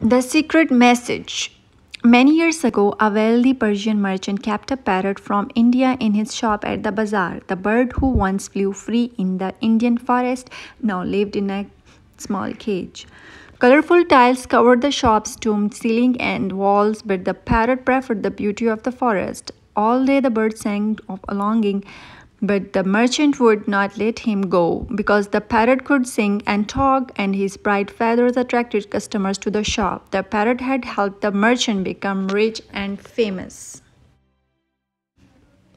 The Secret Message Many years ago, a wealthy Persian merchant kept a parrot from India in his shop at the bazaar. The bird, who once flew free in the Indian forest, now lived in a small cage. Colorful tiles covered the shop's domed ceiling and walls, but the parrot preferred the beauty of the forest. All day the bird sang of a longing but the merchant would not let him go because the parrot could sing and talk, and his bright feathers attracted customers to the shop. The parrot had helped the merchant become rich and famous.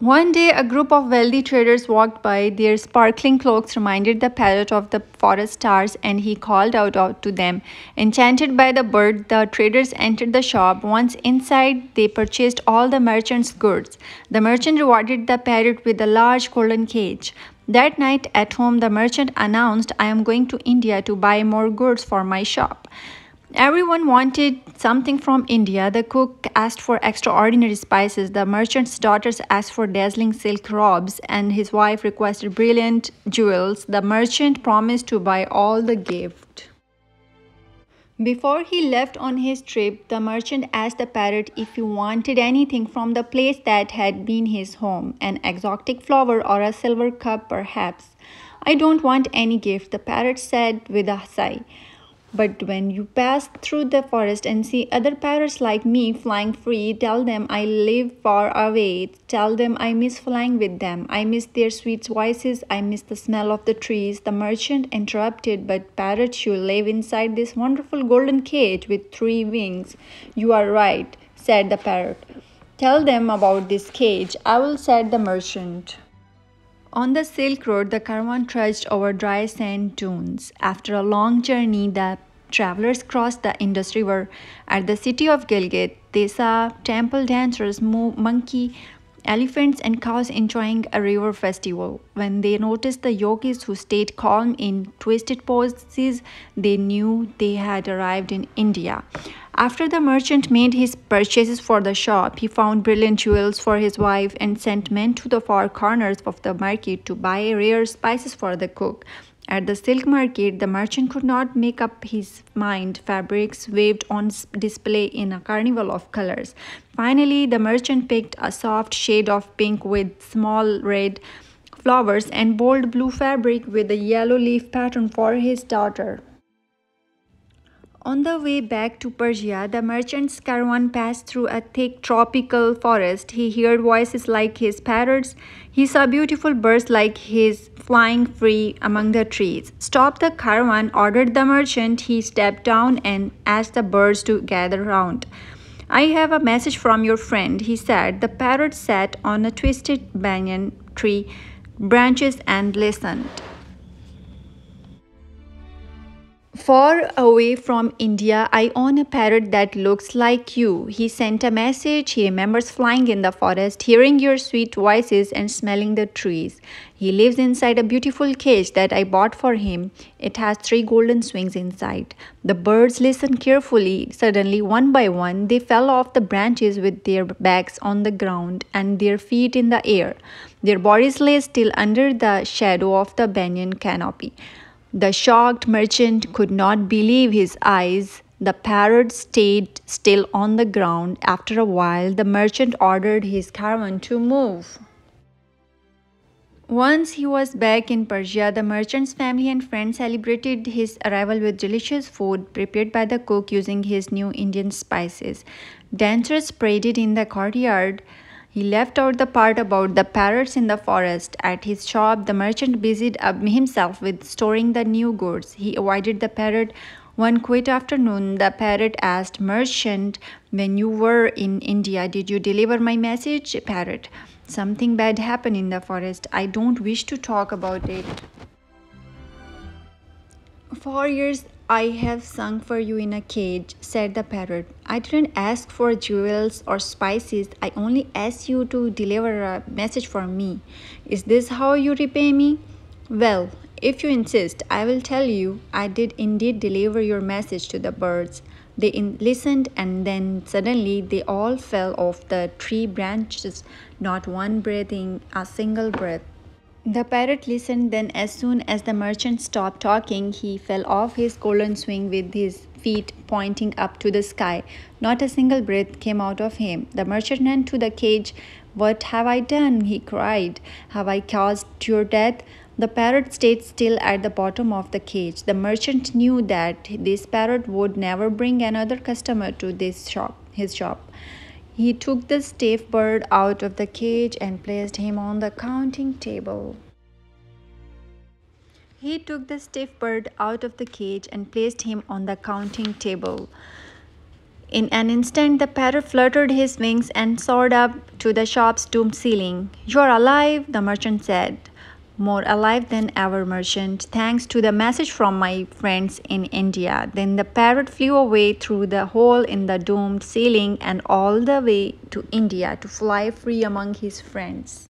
One day, a group of wealthy traders walked by. Their sparkling cloaks reminded the parrot of the forest stars, and he called out, out to them. Enchanted by the bird, the traders entered the shop. Once inside, they purchased all the merchant's goods. The merchant rewarded the parrot with a large golden cage. That night at home, the merchant announced, I am going to India to buy more goods for my shop. Everyone wanted something from India. The cook asked for extraordinary spices. The merchant's daughters asked for dazzling silk robes, and his wife requested brilliant jewels. The merchant promised to buy all the gift. Before he left on his trip, the merchant asked the parrot if he wanted anything from the place that had been his home an exotic flower or a silver cup, perhaps. I don't want any gift, the parrot said with a sigh. But when you pass through the forest and see other parrots like me flying free, tell them I live far away. Tell them I miss flying with them. I miss their sweet voices. I miss the smell of the trees. The merchant interrupted, but parrot, you live inside this wonderful golden cage with three wings. You are right, said the parrot. Tell them about this cage. I will, said the merchant. On the Silk Road, the caravan trudged over dry sand dunes. After a long journey, the travelers crossed the Indus River. At the city of Gilgit, they saw temple dancers, mo- monkey, elephants, and cows enjoying a river festival. When they noticed the yogis who stayed calm in twisted poses, they knew they had arrived in India. After the merchant made his purchases for the shop, he found brilliant jewels for his wife and sent men to the far corners of the market to buy rare spices for the cook. At the silk market, the merchant could not make up his mind. Fabrics waved on display in a carnival of colors. Finally, the merchant picked a soft shade of pink with small red flowers and bold blue fabric with a yellow leaf pattern for his daughter. On the way back to Persia, the merchant's caravan passed through a thick tropical forest. He heard voices like his parrots. He saw beautiful birds like his flying free among the trees. Stop the caravan, ordered the merchant. He stepped down and asked the birds to gather round. I have a message from your friend, he said. The parrot sat on a twisted banyan tree branches and listened. Far away from India, I own a parrot that looks like you. He sent a message. He remembers flying in the forest, hearing your sweet voices, and smelling the trees. He lives inside a beautiful cage that I bought for him. It has three golden swings inside. The birds listen carefully. Suddenly, one by one, they fell off the branches with their backs on the ground and their feet in the air. Their bodies lay still under the shadow of the banyan canopy. The shocked merchant could not believe his eyes. The parrot stayed still on the ground. After a while, the merchant ordered his caravan to move. Once he was back in Persia, the merchant's family and friends celebrated his arrival with delicious food prepared by the cook using his new Indian spices. Dancers paraded in the courtyard. He left out the part about the parrots in the forest. At his shop, the merchant busied himself with storing the new goods. He avoided the parrot. One quiet afternoon, the parrot asked merchant, "When you were in India, did you deliver my message, parrot? Something bad happened in the forest. I don't wish to talk about it." Four years I have sung for you in a cage, said the parrot. I didn't ask for jewels or spices. I only asked you to deliver a message for me. Is this how you repay me? Well, if you insist, I will tell you I did indeed deliver your message to the birds. They listened and then suddenly they all fell off the tree branches, not one breathing a single breath. The parrot listened, then, as soon as the merchant stopped talking, he fell off his golden swing with his feet pointing up to the sky. Not a single breath came out of him. The merchant ran to the cage. What have I done? he cried. Have I caused your death? The parrot stayed still at the bottom of the cage. The merchant knew that this parrot would never bring another customer to this shop, his shop. He took the stiff bird out of the cage and placed him on the counting table. He took the stiff bird out of the cage and placed him on the counting table. In an instant, the parrot fluttered his wings and soared up to the shop's domed ceiling. You're alive, the merchant said more alive than ever merchant thanks to the message from my friends in India. Then the parrot flew away through the hole in the domed ceiling and all the way to India to fly free among his friends.